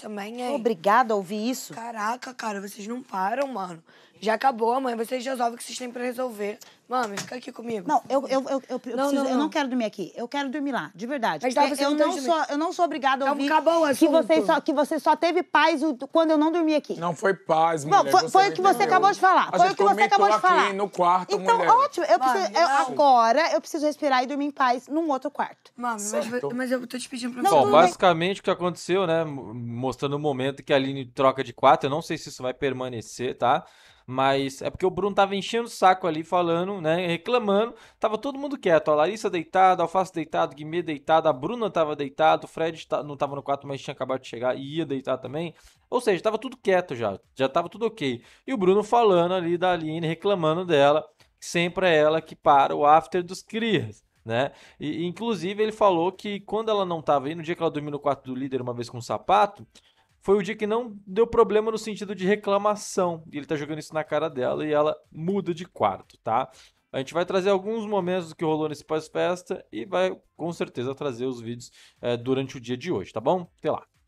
Também é. Obrigada a ouvir isso? Caraca, cara, vocês não param, mano. Já acabou, mãe. Vocês resolvem o que vocês têm pra resolver. Mami, fica aqui comigo. Não, eu, eu, eu, eu, não, preciso, não, não. eu não quero dormir aqui. Eu quero dormir lá, de verdade. Mas é, você eu, não, não sou, eu não sou obrigada a tá, ouvir acabou que você só, que você só teve paz quando eu não dormi aqui. Não foi paz, mulher. Não, foi, foi o que você acabou de falar. foi o que você acabou de falar. Aqui no quarto, então, mulher. ótimo. Eu Mami, preciso, eu, agora eu preciso respirar e dormir em paz num outro quarto. Mami, mas, mas, eu tô te pedindo pra você. Bom, basicamente o que aconteceu, né? mostrando o momento que a Aline troca de quatro. Eu não sei se isso vai permanecer, tá? Mas é porque o Bruno tava enchendo o saco ali, falando, né? Reclamando. Tava todo mundo quieto. A Larissa deitada, a Alface o Guimê deitado. a Bruna tava deitada, o Fred tá, não tava no quarto, mas tinha acabado de chegar e ia deitar também. Ou seja, tava tudo quieto já. Já tava tudo ok. E o Bruno falando ali da Aline, reclamando dela. Sempre é ela que para o after dos crias né? E, inclusive, ele falou que quando ela não estava aí, no dia que ela dormiu no quarto do líder uma vez com um sapato, foi o dia que não deu problema no sentido de reclamação. E ele tá jogando isso na cara dela e ela muda de quarto, tá? A gente vai trazer alguns momentos do que rolou nesse pós-festa e vai com certeza trazer os vídeos é, durante o dia de hoje, tá bom? Até lá.